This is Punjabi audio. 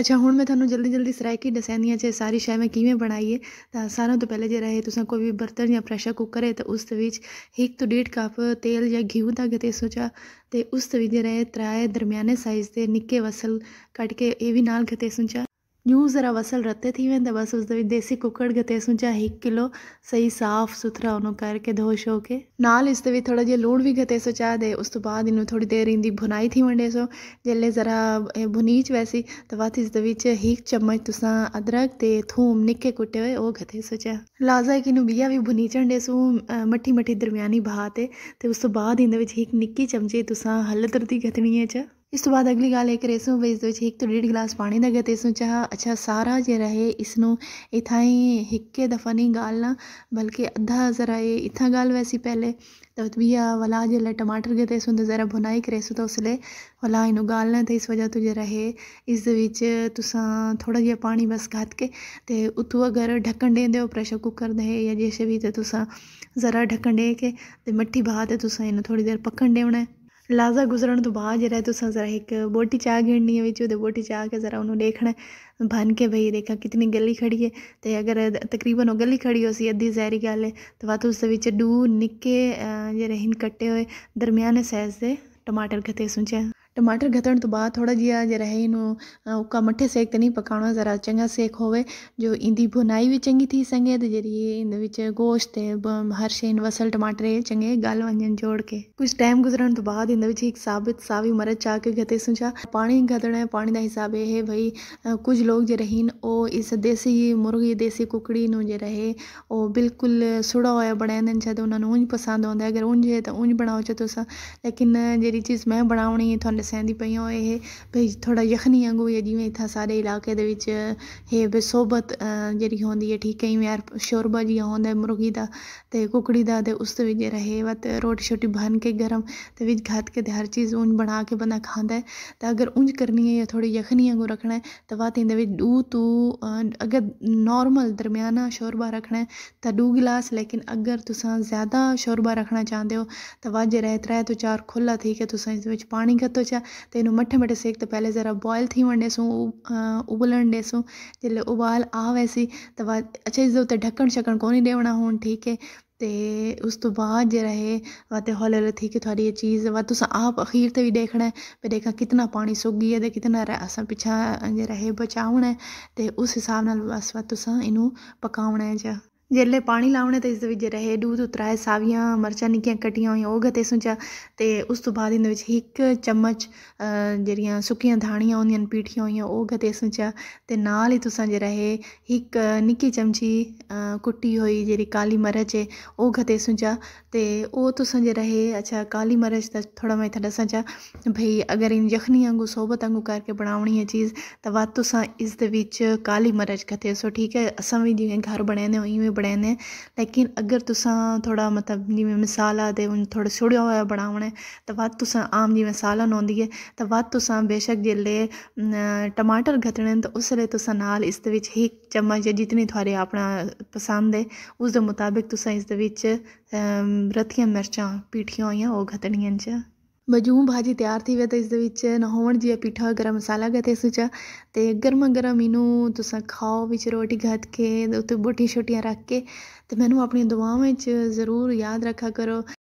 ਅੱਛਾ ਹੁਣ ਮੈਂ ਤੁਹਾਨੂੰ ਜਲਦੀ ਜਲਦੀ ਸਰਾਇਕੀ ਦੱਸੈਂਦੀ ਆ ਸਾਰੀ ਸ਼ੈ ਮੈਂ ਕਿਵੇਂ ਬਣਾਈਏ ਤਾਂ ਸਾਰਿਆਂ ਤੋਂ ਪਹਿਲੇ ਜਿਹੜਾ ਹੈ ਤੁਸੀਂ ਕੋਈ ਵੀ ਬਰਤਨ ਜਾਂ ਪ੍ਰੈਸ਼ਰ ਕੁੱਕਰ ਹੈ ਤਾਂ ਉਸ ਦੇ ਵਿੱਚ 1 ਤੋਂ 1.5 ਕੱਪ ਤੇਲ ਜਾਂ ਘਿਓ ਦਾ ਗਤੇ ਸੋਚਾ ਤੇ ਉਸ ਦੇ ਵਿੱਚ ਜਿਹੜਾ ਹੈ ਤਰਾਏ ਦਰਮਿਆਨੇ ਸਾਈਜ਼ ਦੇ ਨਿੱਕੇ ਵਸਲ ਕੱਟ ਕੇ ਇਹ ਵੀ ਨਾਲ ਗਤੇ ਸੁੰਚਾ यूं ਵਸਲ ਰੱਤੇ रते थी वेंदा बसि उस देसी कुकड़ गै तेसूं जा हिकु किलो सही ਸਾਫ਼ ਸੁਥਰਾ ਉਹਨੂੰ ਕਰਕੇ ਧੋ ਸ਼ੋ ਕੇ ਨਾਲ ਇਸ ਦੇ ਵਿੱਚ ਥੋੜਾ ਜਿਹਾ ਲੂਣ ਵੀ ਗਤੇ ਸੋ ਚਾਹ ਦੇ ਉਸ ਤੋਂ ਬਾਅਦ ਇਹਨੂੰ ਥੋੜੀ ਦੇਰ ਇੰਦੀ ਭੁਨਾਈ ਥੀ ਵੰਡੇ ਸੋ ਜੱਲੇ ਜ਼ਰਾ ਭੁਨੀ ਚ ਵੈਸੀ ਤਾਂ ਬਾਅਦ ਇਸ ਦੇ ਵਿੱਚ 1 ਚਮਚ ਤੁਸਾਂ ਅਦਰਕ ਤੇ ਥੂਮ ਨਿੱਕੇ ਕੁੱਟੇ ਹੋਏ ਉਹ ਗਤੇ ਸੋ ਚਾਹ ਲਾਜ਼ਾ ਕਿ ਨੂੰ ਬੀਆ ਵੀ ਭੁਨੀ ਚੰਡੇ ਸੋ ਮੱਠੀ ਮੱਠੀ ਦਰਮਿਆਨੀ ਭਾਤੇ ਤੇ ਉਸ ਤੋਂ ਬਾਅਦ ਇਹਦੇ ਵਿੱਚ 1 ਨਿੱਕੀ ਚਮਚੀ ਤੁਸਾਂ ਹਲਦਰ ਦੀ ਘਤਣੀ ਹੈ ਚਾ ਇਸ ਤੋਂ ਬਾਅਦ ਅਗਲੀ ਗੱਲ ਹੈ ਕਿ ਇਸ ਨੂੰ ਵਿੱਚ ਦੋ ਇੱਕ ਤੋਂ ਡੇਢ ਗਲਾਸ ਪਾਣੀ ਦਾ ਗਤੇ ਸੋ ਚਾਹ ਅੱਛਾ ਸਾਰਾ ਜੇ ਰਹੇ ਇਸ ਨੂੰ ਇਥਾਈ ਹਿੱਕੇ ਦਫਾ ਨਹੀਂ ਗਾਲਣਾ ਬਲਕਿ ਅੱਧਾ ਜ਼ਰਾ ਇਹ ਇਥਾ ਗਾਲ ਵੈਸੀ ਪਹਿਲੇ तबिया वला जे लाइ टमाटर खे तेसि हूंदे ज़रा भुनाई करेसि ਉਸਲੇ उसले ਇਹਨੂੰ ਗਾਲਣਾ ਤੇ ਇਸ ਵਜ੍ਹਾ ਤੋਂ ਜੇ ਰਹੇ ਇਸ ਦੇ ਵਿੱਚ ਤੁਸੀਂ ਥੋੜਾ ਜਿਹਾ ਪਾਣੀ ਬਸ ਘੱਟ ਕੇ ਤੇ ਉਤੋਂ ਅਗਰ ਢੱਕਣ ਦੇ ਦਿਓ ਪ੍ਰੈਸ਼ਰ ਕੁੱਕਰ ਦੇ ਜਾਂ ਜੇਸੇ ਵੀ ਤੇ ਤੁਸੀਂ ਜ਼ਰਾ ਢੱਕਣ ਦੇ ਕੇ ਤੇ ਮਿੱਠੀ ਬਾਤ ਹੈ ਤੁਸੀਂ ਇਹਨੂੰ ਥੋੜੀ ਦੇਰ ਪੱਕਣ ਦੇਣਾ ਲਾਜ਼ਾ ਗੁਜ਼ਰਨ ਤੋਂ ਬਾਅਦ ਜਿਹੜਾ ਤੁਸੀਂ ਜ਼ਰਾ ਇੱਕ ਬੋਟੀ ਚਾਹ ਗਿਣਨੀ ਹੈ ਵਿੱਚ ਉਹਦੇ ਬੋਟੀ ਚਾਹ ਕੇ ਜ਼ਰਾ ਉਹਨੂੰ ਦੇਖਣਾ ਬਨ ਕੇ ਭਈ ਦੇਖਾ ਕਿਤਨੀ ਗੱਲੀ ਖੜੀ ਹੈ ਤੇ ਅਗਰ ਤਕਰੀਬਨ ਉਹ ਗੱਲੀ ਖੜੀ ਹੋਸੀ ਅੱਧੀ ਜ਼ਹਿਰੀ ਗੱਲ ਹੈ ਤੇ ਬਾਅਦ ਉਸ ਦੇ ਵਿੱਚ ਡੂ ਨਿੱਕੇ ਜਿਹੜੇ ਹਿੰਨ ਕੱਟੇ ਹੋਏ ਦਰਮਿਆਨੇ ਸਾਈਜ਼ ਦੇ ਟਮਾਟਰ ਘਤੇ ਸੁੰਚੇ टमाटर गथण तो बाद थोड़ा जि जरा है इन उका मठे सेक तो नहीं पका ज़रा चंगा सेक होवे जो इंदी भुनाई भी चंगी थी संगे तो जरी इन विच गोश्त हर शेन वसल टमाटर चंगे गल वन जोड़ के कुछ टाइम गुजरण तो बाद इन एक साबित सावी मरच चा के गते सुचा पानी गतना है पानी का हिसाब यह भाई कुछ लोग जो ओ इस देसी मुर्गी देसी कुकड़ी ਨੂੰ ਜਿਹੜਾ ਹੈ ਉਹ ਬਿਲਕੁਲ ਸੁੜਾ ਹੋਇਆ शायद उन्होंने उंज पसंद ਨੂੰ ਉਂਝ ਪਸੰਦ ਆਉਂਦਾ ਅਗਰ ਉਂਝ ਹੈ ਤਾਂ ਉਂਝ ਬਣਾਓ ਚ ਤੁਸੀਂ ਲੇਕਿਨ ਜਿਹੜੀ ਚੀਜ਼ ਮੈਂ ਸਹਿੰਦੀ ਪਈ ਹਾਂ ਇਹ ਭਈ ਥੋੜਾ ਯਖਨੀ ਵਾਂਗੂ ਹੈ ਜਿਵੇਂ ਇੱਥਾ ਸਾਰੇ ਇਲਾਕੇ ਦੇ ਵਿੱਚ ਹੈ ਬਸੋਬਤ ਜਿਹੜੀ ਹੁੰਦੀ ਹੈ ਠੀਕ ਹੈ ਯਾਰ ਸ਼ੋਰਬਾ ਜੀ ਹੁੰਦਾ ਹੈ ਮੁਰਗੀ ਦਾ ਤੇ ਕੁਕੜੀ ਦਾ ਤੇ ਉਸ ਵੀ ਜੇ ਰਹੇ ਵਤ ਰੋਟੀ ਛੋਟੀ ਭਨ ਕੇ ਗਰਮ ਤੇ ਵਿੱਚ ਘਾਤ ਕੇ ਤੇ ਹਰ ਚੀਜ਼ ਉਹਨ ਬਣਾ ਕੇ ਬੰਦਾ ਖਾਂਦਾ ਹੈ ਤਾਂ ਅਗਰ ਉੰਜ ਕਰਨੀ ਹੈ ਜਾਂ ਥੋੜੀ ਯਖਨੀ ਵਾਂਗੂ ਰੱਖਣਾ ਹੈ ਤਾਂ ਵਾਤ ਇਹਦੇ ਵਿੱਚ ਦੂ ਤੂੰ ਅਗਰ ਨਾਰਮਲ ਦਰਮਿਆਨਾ ਸ਼ੋਰਬਾ ਰੱਖਣਾ ਹੈ ਤਾਂ ਦੂ ਗਲਾਸ ਲੇਕਿਨ ਅਗਰ ਤੁਸੀਂ ਜ਼ਿਆਦਾ ਸ਼ੋਰਬਾ ਰੱਖਣਾ ਚਾਹੁੰਦੇ ਹੋ ਤਾਂ ਵਾਜੇ ਰਹਿ ਤਰੇ ਤੋਂ ਚਾਰ ਖੁੱਲਾ ਠੀਕ ਹੈ ਤੁਸੀਂ ਇਸ ਵਿੱਚ ਪਾਣੀ ਘੱਟੋ છે તો એનું મઠે મઠે શેક તો પહેલે ज़रा ਉਬਲਣ थी ਸੋ सो उबलण ॾेसूं जेल उबाल आवेसी त वा अचे जो त ढकणु ਕੋ ਨਹੀਂ ਦੇਵਣਾ हुन ठीक है ਤੇ ਉਸ ਤੋਂ ਬਾਅਦ ਜਿਹੜਾ ਹੈ ਵਾ ਤੇ ਹੌਲੀ ਹੌਲੀ ਠੀਕ ਤੁਹਾਡੀ ਇਹ ਚੀਜ਼ ਵਾ ਤੁਸੀਂ ਆਪ ਅਖੀਰ ਤੇ ਵੀ ਦੇਖਣਾ ਵੀ ਦੇਖਾ ਕਿਤਨਾ ਪਾਣੀ ਸੁੱਕ ਗਿਆ ਤੇ ਕਿਤਨਾ ਅਸਾਂ ਪਿਛਾ ਜਿਹੜਾ ਹੈ ਬਚਾਉਣਾ ਤੇ ਉਸ ਹਿਸਾਬ ਨਾਲ ਬਸ ਵਾ ਤੁਸੀਂ ਇਹਨੂੰ ਪਕਾਉਣਾ ਹੈ ਜਾਂ ਜੇਲੇ ਪਾਣੀ ਲਾਉਣੇ ਤੇ ਇਸ ਦੇ ਵਿੱਚ ਰਹੇ ਦੂਧ ਉਤਰਾਏ ਸਾਵੀਆਂ ਮਰਚਾਂ ਨਿੱਕੀਆਂ ਕਟੀਆਂ ਹੋਈਆਂ ਉਹ ਘਤੇ ਸੁਚਾ ਤੇ ਉਸ ਤੋਂ ਬਾਅਦ ਇਹਦੇ ਵਿੱਚ ਇੱਕ ਚਮਚ ਜਿਹੜੀਆਂ ਸੁੱਕੀਆਂ ਧਾਣੀਆਂ ਹੁੰਦੀਆਂ ਪੀਠੀਆਂ ਹੋਈਆਂ ਉਹ ਘਤੇ ਸੁਚਾ ਤੇ ਨਾਲ ਹੀ ਤੁਸੀਂ ਜੇ ਰਹੇ ਇੱਕ ਨਿੱਕੀ ਚਮਚੀ ਕੁੱਟੀ ਹੋਈ ਜਿਹੜੀ ਕਾਲੀ ਮਰਚ ਹੈ ਉਹ ਘਤੇ ਸੁਚਾ ਤੇ ਉਹ ਤੁਸੀਂ ਜੇ ਰਹੇ ਅੱਛਾ ਕਾਲੀ ਮਰਚ ਦਾ ਥੋੜਾ ਮੈਂ ਤੁਹਾਨੂੰ ਦੱਸਾਂ ਚਾ ਭਈ ਅਗਰ ਇਹ ਯਖਨੀ ਵਾਂਗੂ ਸੋਬਤ ਵਾਂਗੂ ਕਰਕੇ ਬਣਾਉਣੀ ਹੈ ਚੀਜ਼ ਤਾਂ ਵਾ ਤੁਸੀਂ ਇਸ ਦੇ ਵਿੱਚ ਕਾਲੀ ਮਰਚ ਘਤੇ ਸੋ ਠੀਕ ਹੈ ਅਸਾਂ ਵੀ ਜਿਵੇਂ ਘਰ ਬਣੇ ਨੇ ਉਹੀ ਵੇ बड़े ने लेकिन अगर तुसां थोड़ा मतलब जिवें मसाला ते थोड़ा छुड़ेआ होऐ बनाना ते बद्ध तुसें आम जिवें सालन होंदी ऐ ते बद्ध तुसें बेशक जेल्लै अं, टमाटर कट्टने तो उस उसलै नाल इस बिच इक चम्मच जितनी थुआढ़ी अपना पसंद है उसके मुताबिक तुसें इस बिच अं, रथियां मर्चां पीठियां होइयां ਮਜੂਮ ਭਾਜੀ ਤਿਆਰ ਥੀ ਵੇ ਤੇ ਇਸ ਦੇ ਵਿੱਚ ਨਹਾਉਣ ਜੀ ਪੀਠਾ ਗਰਮ ਮਸਾਲਾ ਗਾ ਤੇ ਸੁਚਾ ਤੇ ਗਰਮ ਗਰਮ ਇਹਨੂੰ ਤੁਸੀਂ ਖਾਓ ਵਿੱਚ ਰੋਟੀ ਘਤ ਕੇ ਉੱਤੇ ਬੋਟੀ ਛੋਟੀਆਂ ਰੱਖ ਕੇ ਤੇ ਮੈਨੂੰ ਆਪਣੀ ਦੁਆਵਾਂ ਵਿੱਚ ਜ਼ਰੂਰ ਯਾਦ ਰੱਖਾ ਕਰੋ